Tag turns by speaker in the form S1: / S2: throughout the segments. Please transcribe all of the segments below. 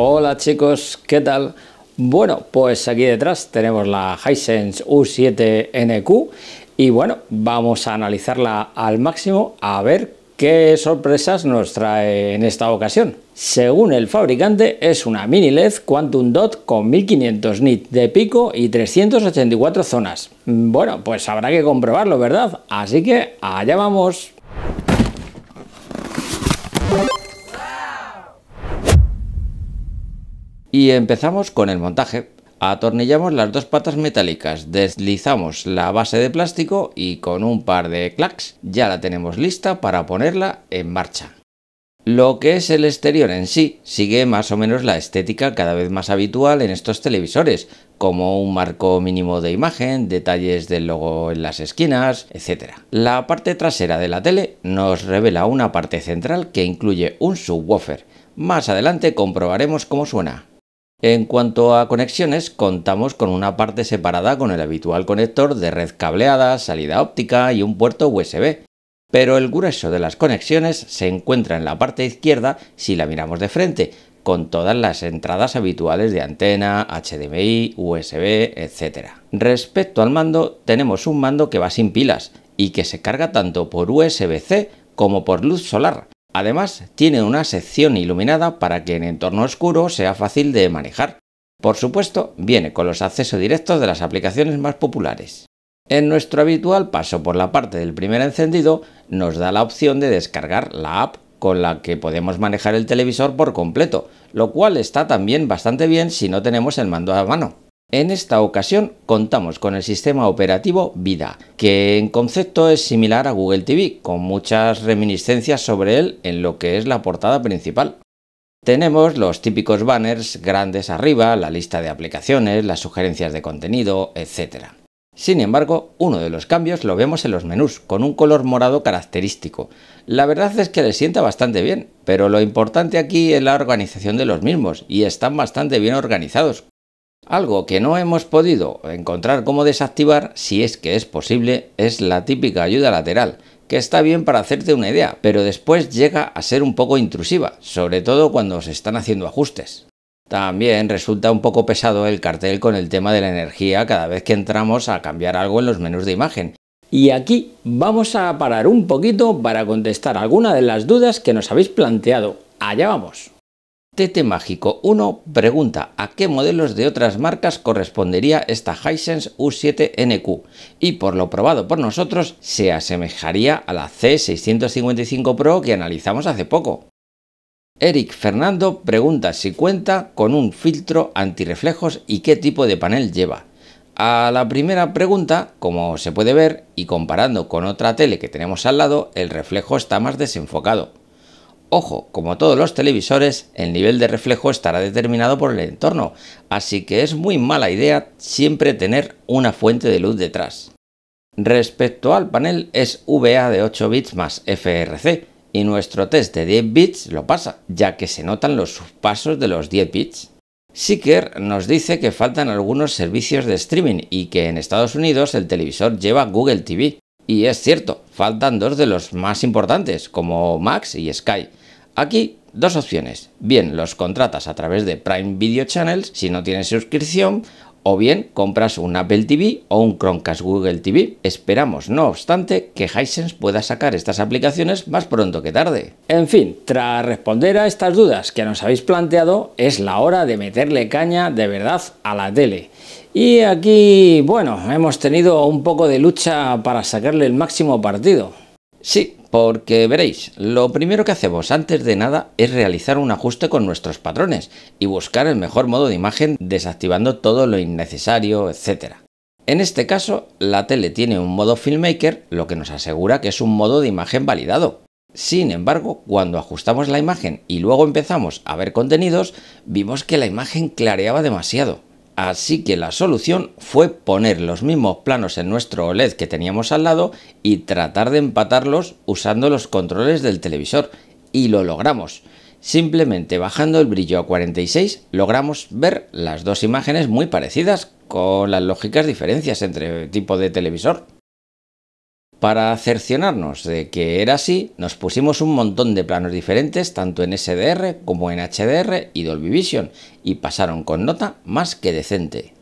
S1: Hola chicos, ¿qué tal? Bueno, pues aquí detrás tenemos la Hisense U7NQ y bueno, vamos a analizarla al máximo a ver qué sorpresas nos trae en esta ocasión. Según el fabricante, es una mini LED Quantum Dot con 1500 nits de pico y 384 zonas. Bueno, pues habrá que comprobarlo, ¿verdad? Así que allá vamos. Y empezamos con el montaje. Atornillamos las dos patas metálicas, deslizamos la base de plástico y con un par de clacks ya la tenemos lista para ponerla en marcha. Lo que es el exterior en sí sigue más o menos la estética cada vez más habitual en estos televisores, como un marco mínimo de imagen, detalles del logo en las esquinas, etc. La parte trasera de la tele nos revela una parte central que incluye un subwoofer. Más adelante comprobaremos cómo suena. En cuanto a conexiones, contamos con una parte separada con el habitual conector de red cableada, salida óptica y un puerto USB, pero el grueso de las conexiones se encuentra en la parte izquierda si la miramos de frente, con todas las entradas habituales de antena, HDMI, USB, etc. Respecto al mando, tenemos un mando que va sin pilas y que se carga tanto por USB-C como por luz solar, Además, tiene una sección iluminada para que en entorno oscuro sea fácil de manejar. Por supuesto, viene con los accesos directos de las aplicaciones más populares. En nuestro habitual paso por la parte del primer encendido, nos da la opción de descargar la app con la que podemos manejar el televisor por completo, lo cual está también bastante bien si no tenemos el mando a mano. En esta ocasión contamos con el sistema operativo Vida, que en concepto es similar a Google TV, con muchas reminiscencias sobre él en lo que es la portada principal. Tenemos los típicos banners grandes arriba, la lista de aplicaciones, las sugerencias de contenido, etc. Sin embargo, uno de los cambios lo vemos en los menús, con un color morado característico. La verdad es que le sienta bastante bien, pero lo importante aquí es la organización de los mismos, y están bastante bien organizados, algo que no hemos podido encontrar cómo desactivar, si es que es posible, es la típica ayuda lateral, que está bien para hacerte una idea, pero después llega a ser un poco intrusiva, sobre todo cuando se están haciendo ajustes. También resulta un poco pesado el cartel con el tema de la energía cada vez que entramos a cambiar algo en los menús de imagen. Y aquí vamos a parar un poquito para contestar alguna de las dudas que nos habéis planteado. Allá vamos. TT Mágico 1 pregunta a qué modelos de otras marcas correspondería esta Hisense U7NQ y por lo probado por nosotros se asemejaría a la C655 Pro que analizamos hace poco. Eric Fernando pregunta si cuenta con un filtro antirreflejos y qué tipo de panel lleva. A la primera pregunta, como se puede ver y comparando con otra tele que tenemos al lado, el reflejo está más desenfocado. Ojo, como todos los televisores, el nivel de reflejo estará determinado por el entorno, así que es muy mala idea siempre tener una fuente de luz detrás. Respecto al panel es VA de 8 bits más FRC y nuestro test de 10 bits lo pasa, ya que se notan los subpasos de los 10 bits. Seeker nos dice que faltan algunos servicios de streaming y que en Estados Unidos el televisor lleva Google TV. Y es cierto, faltan dos de los más importantes, como Max y Sky, Aquí dos opciones. Bien, los contratas a través de Prime Video Channels si no tienes suscripción o bien compras un Apple TV o un Chromecast Google TV. Esperamos, no obstante, que Hisense pueda sacar estas aplicaciones más pronto que tarde. En fin, tras responder a estas dudas que nos habéis planteado, es la hora de meterle caña de verdad a la tele. Y aquí, bueno, hemos tenido un poco de lucha para sacarle el máximo partido. Sí, porque veréis, lo primero que hacemos antes de nada es realizar un ajuste con nuestros patrones y buscar el mejor modo de imagen desactivando todo lo innecesario, etc. En este caso, la tele tiene un modo Filmmaker, lo que nos asegura que es un modo de imagen validado. Sin embargo, cuando ajustamos la imagen y luego empezamos a ver contenidos, vimos que la imagen clareaba demasiado. Así que la solución fue poner los mismos planos en nuestro OLED que teníamos al lado y tratar de empatarlos usando los controles del televisor. Y lo logramos. Simplemente bajando el brillo a 46 logramos ver las dos imágenes muy parecidas con las lógicas diferencias entre tipo de televisor. Para cerciorarnos de que era así, nos pusimos un montón de planos diferentes, tanto en SDR como en HDR y Dolby Vision, y pasaron con nota más que decente.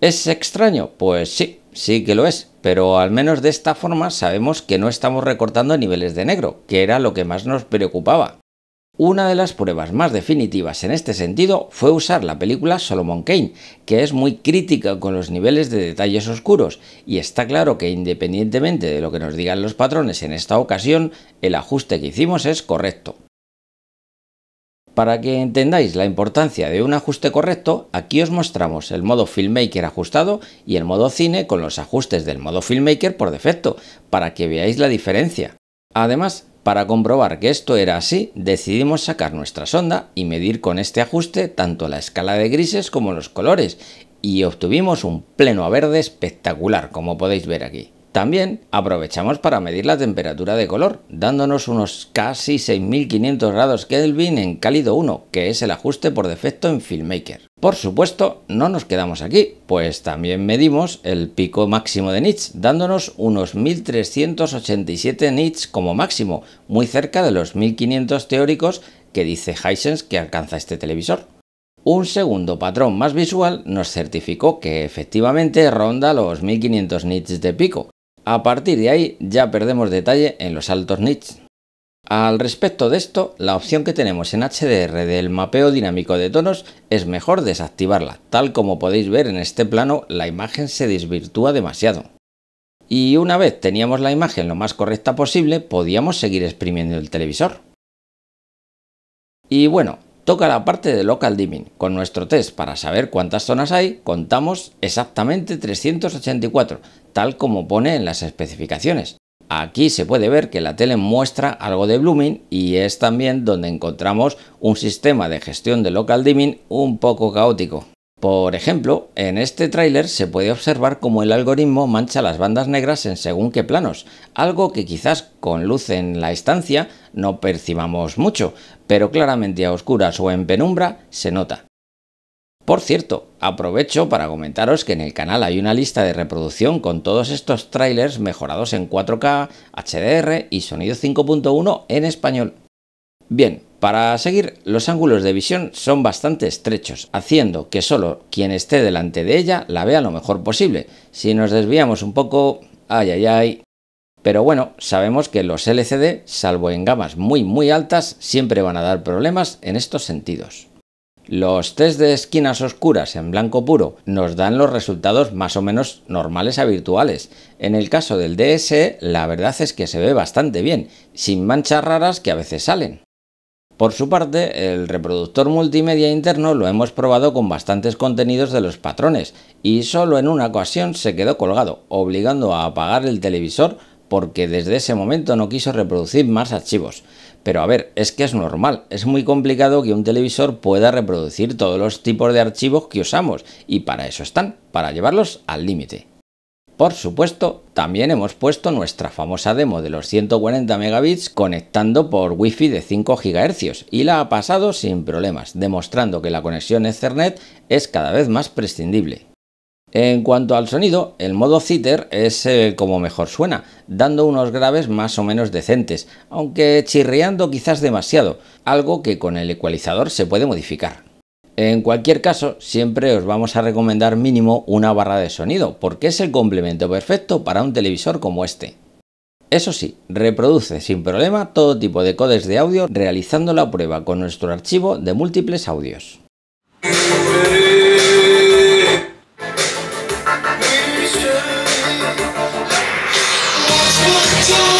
S1: ¿Es extraño? Pues sí, sí que lo es, pero al menos de esta forma sabemos que no estamos recortando niveles de negro, que era lo que más nos preocupaba. Una de las pruebas más definitivas en este sentido fue usar la película Solomon Kane, que es muy crítica con los niveles de detalles oscuros, y está claro que independientemente de lo que nos digan los patrones en esta ocasión, el ajuste que hicimos es correcto. Para que entendáis la importancia de un ajuste correcto, aquí os mostramos el modo Filmmaker ajustado y el modo Cine con los ajustes del modo Filmmaker por defecto, para que veáis la diferencia. Además, para comprobar que esto era así, decidimos sacar nuestra sonda y medir con este ajuste tanto la escala de grises como los colores, y obtuvimos un pleno a verde espectacular, como podéis ver aquí. También aprovechamos para medir la temperatura de color, dándonos unos casi 6500 grados Kelvin en cálido 1, que es el ajuste por defecto en Filmmaker. Por supuesto, no nos quedamos aquí, pues también medimos el pico máximo de nits, dándonos unos 1387 nits como máximo, muy cerca de los 1500 teóricos que dice Hisense que alcanza este televisor. Un segundo patrón más visual nos certificó que efectivamente ronda los 1500 nits de pico, a partir de ahí ya perdemos detalle en los altos nits. Al respecto de esto, la opción que tenemos en HDR del mapeo dinámico de tonos es mejor desactivarla, tal como podéis ver en este plano la imagen se desvirtúa demasiado. Y una vez teníamos la imagen lo más correcta posible, podíamos seguir exprimiendo el televisor. Y bueno, toca la parte de local dimming. Con nuestro test para saber cuántas zonas hay, contamos exactamente 384, tal como pone en las especificaciones. Aquí se puede ver que la tele muestra algo de blooming y es también donde encontramos un sistema de gestión de local dimming un poco caótico. Por ejemplo, en este tráiler se puede observar cómo el algoritmo mancha las bandas negras en según qué planos, algo que quizás con luz en la estancia no percibamos mucho, pero claramente a oscuras o en penumbra se nota. Por cierto, aprovecho para comentaros que en el canal hay una lista de reproducción con todos estos trailers mejorados en 4K, HDR y sonido 5.1 en español. Bien, para seguir, los ángulos de visión son bastante estrechos, haciendo que solo quien esté delante de ella la vea lo mejor posible. Si nos desviamos un poco... ¡Ay, ay, ay! Pero bueno, sabemos que los LCD, salvo en gamas muy muy altas, siempre van a dar problemas en estos sentidos. Los test de esquinas oscuras en blanco puro nos dan los resultados más o menos normales a virtuales. En el caso del DSE, la verdad es que se ve bastante bien, sin manchas raras que a veces salen. Por su parte, el reproductor multimedia interno lo hemos probado con bastantes contenidos de los patrones y solo en una ocasión se quedó colgado, obligando a apagar el televisor porque desde ese momento no quiso reproducir más archivos. Pero a ver, es que es normal, es muy complicado que un televisor pueda reproducir todos los tipos de archivos que usamos, y para eso están, para llevarlos al límite. Por supuesto, también hemos puesto nuestra famosa demo de los 140 megabits conectando por Wi-Fi de 5 GHz y la ha pasado sin problemas, demostrando que la conexión Ethernet es cada vez más prescindible. En cuanto al sonido, el modo citer es eh, como mejor suena, dando unos graves más o menos decentes, aunque chirriando quizás demasiado, algo que con el ecualizador se puede modificar. En cualquier caso, siempre os vamos a recomendar mínimo una barra de sonido, porque es el complemento perfecto para un televisor como este. Eso sí, reproduce sin problema todo tipo de codes de audio realizando la prueba con nuestro archivo de múltiples audios. change.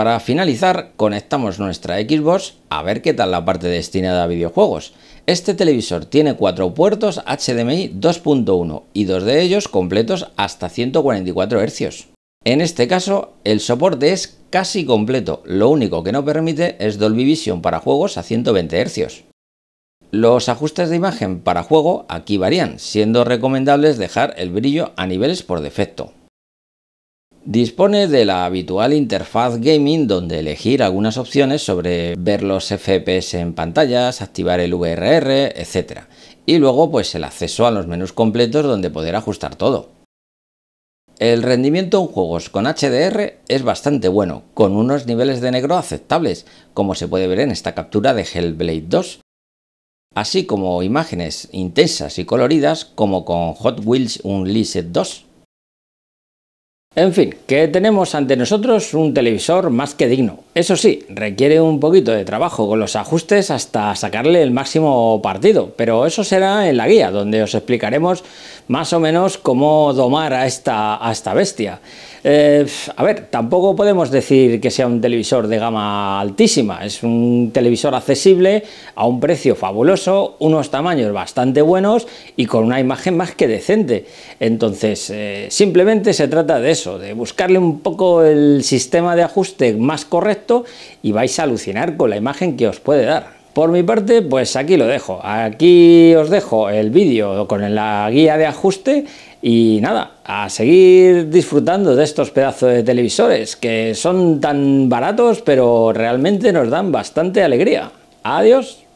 S1: para finalizar, conectamos nuestra Xbox a ver qué tal la parte destinada a videojuegos. Este televisor tiene cuatro puertos HDMI 2.1 y dos de ellos completos hasta 144 Hz. En este caso, el soporte es casi completo, lo único que no permite es Dolby Vision para juegos a 120 Hz. Los ajustes de imagen para juego aquí varían, siendo recomendables dejar el brillo a niveles por defecto. Dispone de la habitual interfaz gaming donde elegir algunas opciones sobre ver los FPS en pantallas, activar el VRR, etc. Y luego pues el acceso a los menús completos donde poder ajustar todo. El rendimiento en juegos con HDR es bastante bueno, con unos niveles de negro aceptables, como se puede ver en esta captura de Hellblade 2, así como imágenes intensas y coloridas como con Hot Wheels Unleashed 2. En fin, que tenemos ante nosotros un televisor más que digno. Eso sí, requiere un poquito de trabajo con los ajustes hasta sacarle el máximo partido, pero eso será en la guía, donde os explicaremos más o menos cómo domar a esta, a esta bestia. Eh, a ver, tampoco podemos decir que sea un televisor de gama altísima, es un televisor accesible a un precio fabuloso, unos tamaños bastante buenos y con una imagen más que decente. Entonces, eh, simplemente se trata de eso, de buscarle un poco el sistema de ajuste más correcto y vais a alucinar con la imagen que os puede dar. Por mi parte, pues aquí lo dejo. Aquí os dejo el vídeo con la guía de ajuste y nada, a seguir disfrutando de estos pedazos de televisores que son tan baratos pero realmente nos dan bastante alegría. Adiós.